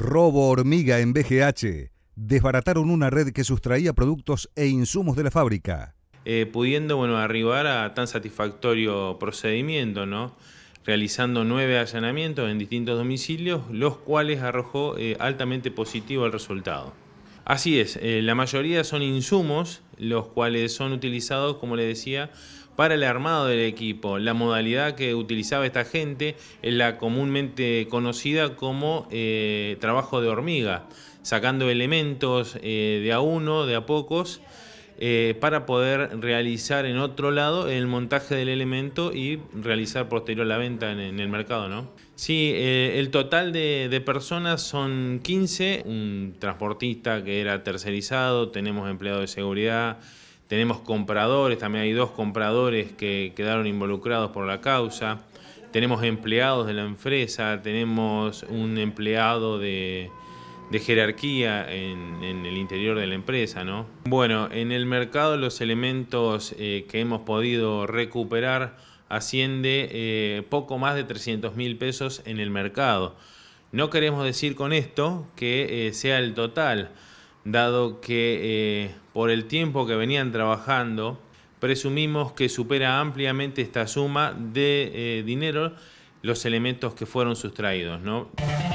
robo hormiga en BGH, desbarataron una red que sustraía productos e insumos de la fábrica. Eh, pudiendo bueno, arribar a tan satisfactorio procedimiento, ¿no? realizando nueve allanamientos en distintos domicilios, los cuales arrojó eh, altamente positivo el resultado. Así es, eh, la mayoría son insumos los cuales son utilizados, como le decía, para el armado del equipo. La modalidad que utilizaba esta gente es la comúnmente conocida como eh, trabajo de hormiga, sacando elementos eh, de a uno, de a pocos, eh, para poder realizar en otro lado el montaje del elemento y realizar posterior la venta en, el mercado, ¿no? Sí, eh, el total de, de, personas son 15, un transportista que era tercerizado, tenemos empleado de seguridad, tenemos compradores, también hay dos compradores que quedaron involucrados por la causa, tenemos empleados de la empresa, tenemos un empleado de, de jerarquía en, el interior de la empresa, ¿no? Bueno, en el mercado los elementos eh, que hemos podido recuperar asciende eh, poco más de 300 mil pesos en el mercado. No queremos decir con esto que eh, sea el total, dado que por el tiempo que venían trabajando, presumimos que supera ampliamente esta suma de dinero los elementos que fueron sustraídos, ¿no?